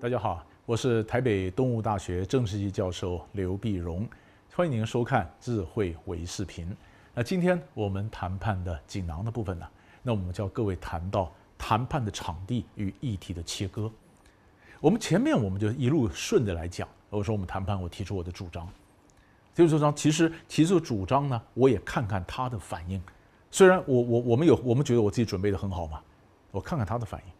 大家好，我是台北动物大学政治系教授刘碧荣，欢迎您收看智慧微视频。那今天我们谈判的锦囊的部分呢？那我们叫各位谈到谈判的场地与议题的切割。我们前面我们就一路顺着来讲。我说我们谈判，我提出我的主张。提出主张，其实提出主张呢，我也看看他的反应。虽然我我我们有我们觉得我自己准备的很好嘛，我看看他的反应。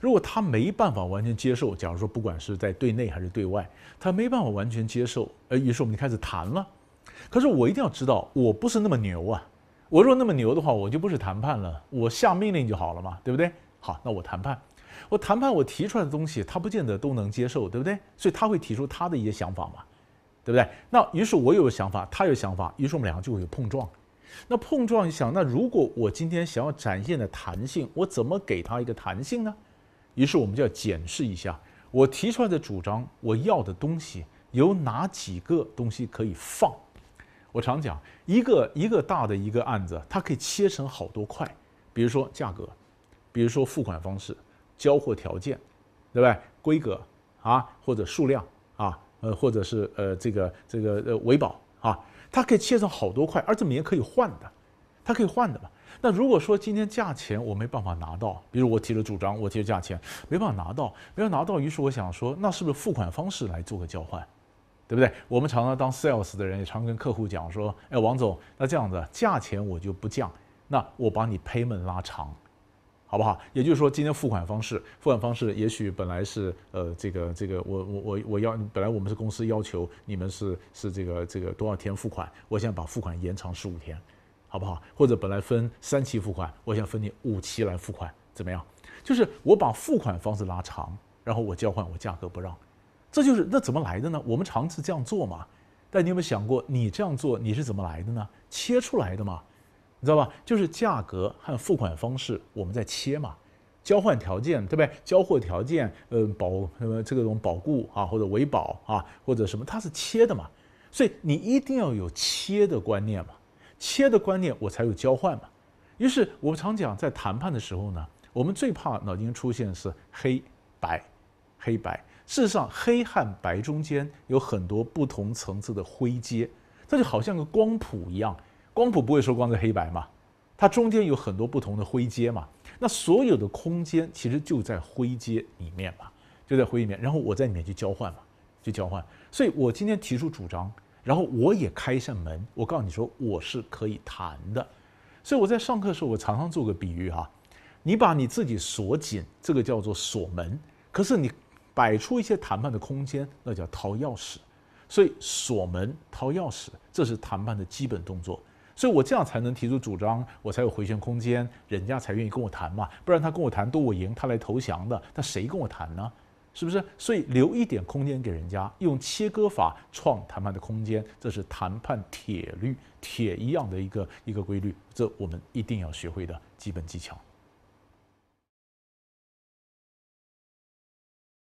如果他没办法完全接受，假如说不管是在对内还是对外，他没办法完全接受，呃，于是我们就开始谈了。可是我一定要知道，我不是那么牛啊。我若那么牛的话，我就不是谈判了，我下命令就好了嘛，对不对？好，那我谈判，我谈判，我提出来的东西他不见得都能接受，对不对？所以他会提出他的一些想法嘛，对不对？那于是我有想法，他有想法，于是我们两个就会有碰撞。那碰撞一想，那如果我今天想要展现的弹性，我怎么给它一个弹性呢？于是我们就要检视一下我提出来的主张，我要的东西有哪几个东西可以放？我常讲，一个一个大的一个案子，它可以切成好多块，比如说价格，比如说付款方式、交货条件，对吧？规格啊，或者数量啊，呃，或者是呃这个这个呃维保啊。它可以切成好多块，而这棉可以换的，它可以换的嘛。那如果说今天价钱我没办法拿到，比如我提了主张，我提了价钱没办法拿到，没有拿到，于是我想说，那是不是付款方式来做个交换，对不对？我们常常当 sales 的人也常跟客户讲说，哎，王总，那这样子价钱我就不降，那我把你 payment 拉长。好不好？也就是说，今天付款方式，付款方式也许本来是呃，这个这个，我我我我要本来我们是公司要求你们是是这个这个多少天付款，我现在把付款延长十五天，好不好？或者本来分三期付款，我想分你五期来付款，怎么样？就是我把付款方式拉长，然后我交换我价格不让，这就是那怎么来的呢？我们常是这样做嘛，但你有没有想过，你这样做你是怎么来的呢？切出来的嘛。你知道吧？就是价格和付款方式，我们在切嘛，交换条件对不对？交货条件，呃，保呃这个种保固啊，或者维保啊，或者什么，它是切的嘛。所以你一定要有切的观念嘛，切的观念我才有交换嘛。于是我们常讲，在谈判的时候呢，我们最怕脑筋出现是黑白，黑白。事实上，黑和白中间有很多不同层次的灰阶，它就好像个光谱一样。光谱不会说光是黑白嘛，它中间有很多不同的灰阶嘛。那所有的空间其实就在灰阶里面嘛，就在灰里面。然后我在里面去交换嘛，去交换。所以我今天提出主张，然后我也开一扇门。我告诉你说我是可以谈的。所以我在上课的时候，我常常做个比喻哈，你把你自己锁紧，这个叫做锁门。可是你摆出一些谈判的空间，那叫掏钥匙。所以锁门掏钥匙，这是谈判的基本动作。所以，我这样才能提出主张，我才有回旋空间，人家才愿意跟我谈嘛。不然他跟我谈，都我赢，他来投降的，那谁跟我谈呢？是不是？所以留一点空间给人家，用切割法创谈判的空间，这是谈判铁律，铁一样的一个一个规律，这我们一定要学会的基本技巧。